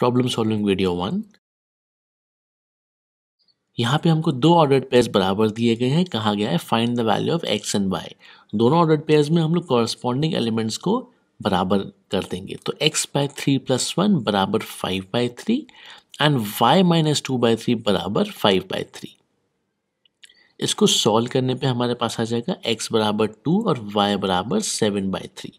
problem solving video one यहाँ पे हमको दो ऑर्डर पेयर्स बराबर दिए गए हैं कहा गया है find the value of X and Y दोनों ऑर्डर पेयर्स में हम लोग कॉरस्पॉन्डिंग एलिमेंट्स को बराबर कर देंगे तो X by three plus one बराबर five by three and Y minus two by three बराबर फाइव बाय थ्री इसको सॉल्व करने पे हमारे पास आ जाएगा एक्स बराबर टू और वाई बराबर सेवन बाय थ्री